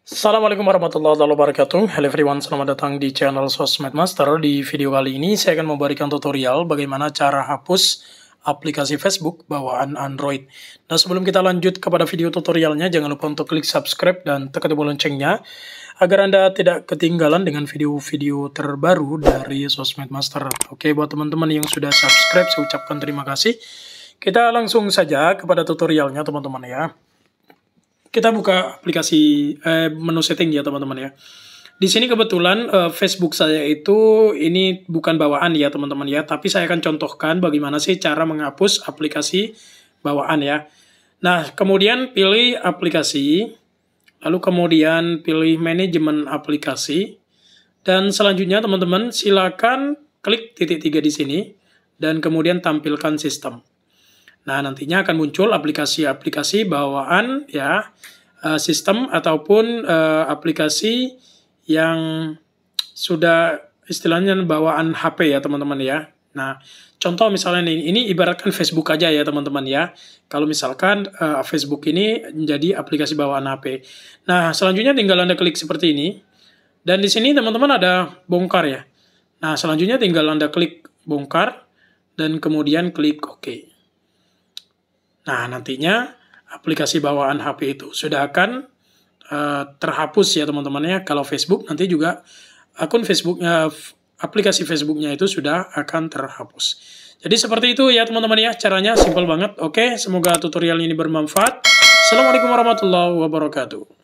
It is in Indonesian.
Assalamualaikum warahmatullahi wabarakatuh Hello everyone, selamat datang di channel Sosmed Master Di video kali ini saya akan memberikan tutorial bagaimana cara hapus aplikasi Facebook bawaan Android Nah sebelum kita lanjut kepada video tutorialnya jangan lupa untuk klik subscribe dan tekan tombol loncengnya Agar Anda tidak ketinggalan dengan video-video terbaru dari Sosmed Master Oke buat teman-teman yang sudah subscribe saya ucapkan terima kasih Kita langsung saja kepada tutorialnya teman-teman ya kita buka aplikasi eh, menu setting ya teman-teman ya. Di sini kebetulan eh, Facebook saya itu ini bukan bawaan ya teman-teman ya, tapi saya akan contohkan bagaimana sih cara menghapus aplikasi bawaan ya. Nah, kemudian pilih aplikasi, lalu kemudian pilih manajemen aplikasi, dan selanjutnya teman-teman silakan klik titik tiga di sini, dan kemudian tampilkan sistem. Nah, nantinya akan muncul aplikasi-aplikasi bawaan ya eh, sistem ataupun eh, aplikasi yang sudah istilahnya bawaan HP ya teman-teman ya. Nah, contoh misalnya ini, ini ibaratkan Facebook aja ya teman-teman ya. Kalau misalkan uh, Facebook ini menjadi aplikasi bawaan HP. Nah, selanjutnya tinggal Anda klik seperti ini. Dan di sini teman-teman ada bongkar ya. Nah, selanjutnya tinggal Anda klik bongkar dan kemudian klik OK. Nah, nantinya aplikasi bawaan HP itu sudah akan uh, terhapus ya teman teman ya. Kalau Facebook nanti juga akun Facebooknya, aplikasi Facebooknya itu sudah akan terhapus. Jadi seperti itu ya teman-teman ya, caranya simpel banget. Oke, semoga tutorial ini bermanfaat. Assalamualaikum warahmatullahi wabarakatuh.